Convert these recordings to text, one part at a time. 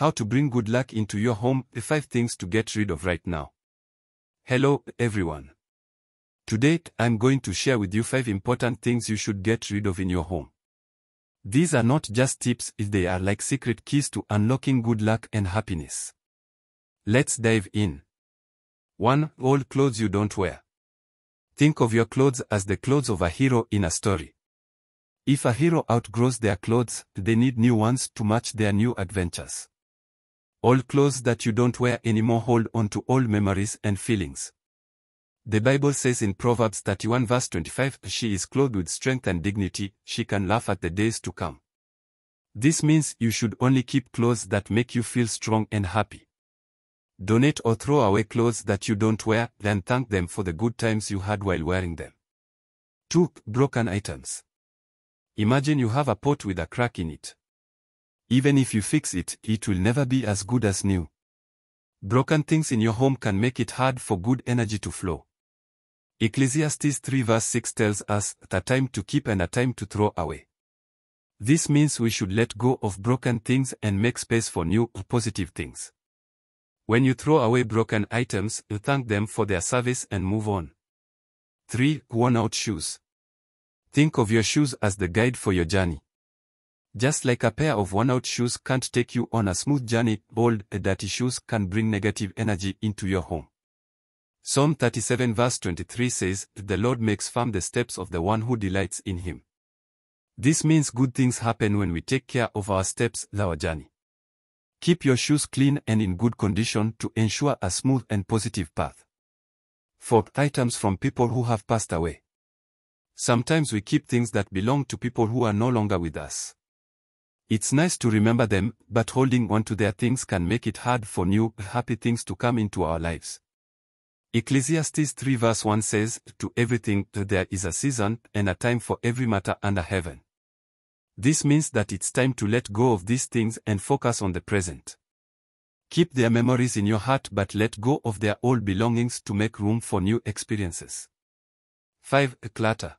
How to bring good luck into your home, The 5 things to get rid of right now. Hello, everyone. Today, I'm going to share with you 5 important things you should get rid of in your home. These are not just tips, they are like secret keys to unlocking good luck and happiness. Let's dive in. 1. Old clothes you don't wear. Think of your clothes as the clothes of a hero in a story. If a hero outgrows their clothes, they need new ones to match their new adventures. All clothes that you don't wear anymore hold on to old memories and feelings. The Bible says in Proverbs 31 verse 25, She is clothed with strength and dignity, she can laugh at the days to come. This means you should only keep clothes that make you feel strong and happy. Donate or throw away clothes that you don't wear, then thank them for the good times you had while wearing them. 2. Broken items. Imagine you have a pot with a crack in it. Even if you fix it, it will never be as good as new. Broken things in your home can make it hard for good energy to flow. Ecclesiastes 3 verse 6 tells us a time to keep and a time to throw away. This means we should let go of broken things and make space for new, positive things. When you throw away broken items, you thank them for their service and move on. 3. Worn out shoes. Think of your shoes as the guide for your journey. Just like a pair of worn-out shoes can't take you on a smooth journey, old, dirty shoes can bring negative energy into your home. Psalm 37 verse 23 says, The Lord makes firm the steps of the one who delights in him. This means good things happen when we take care of our steps, our journey. Keep your shoes clean and in good condition to ensure a smooth and positive path. Fourth items from people who have passed away. Sometimes we keep things that belong to people who are no longer with us. It's nice to remember them, but holding on to their things can make it hard for new, happy things to come into our lives. Ecclesiastes 3 verse 1 says, To everything there is a season and a time for every matter under heaven. This means that it's time to let go of these things and focus on the present. Keep their memories in your heart but let go of their old belongings to make room for new experiences. 5. Clutter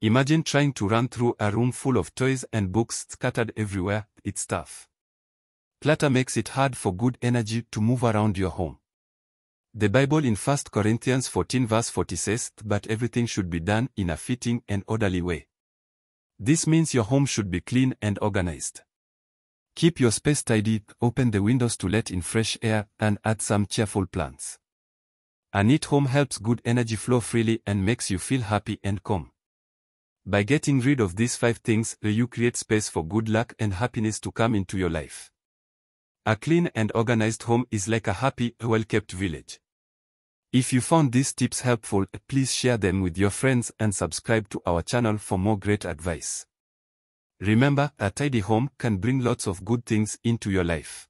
Imagine trying to run through a room full of toys and books scattered everywhere, it's tough. Clutter makes it hard for good energy to move around your home. The Bible in 1 Corinthians 14 verse 40 says that everything should be done in a fitting and orderly way. This means your home should be clean and organized. Keep your space tidy, open the windows to let in fresh air, and add some cheerful plants. A neat home helps good energy flow freely and makes you feel happy and calm. By getting rid of these five things, you create space for good luck and happiness to come into your life. A clean and organized home is like a happy, well-kept village. If you found these tips helpful, please share them with your friends and subscribe to our channel for more great advice. Remember, a tidy home can bring lots of good things into your life.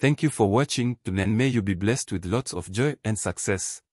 Thank you for watching and may you be blessed with lots of joy and success.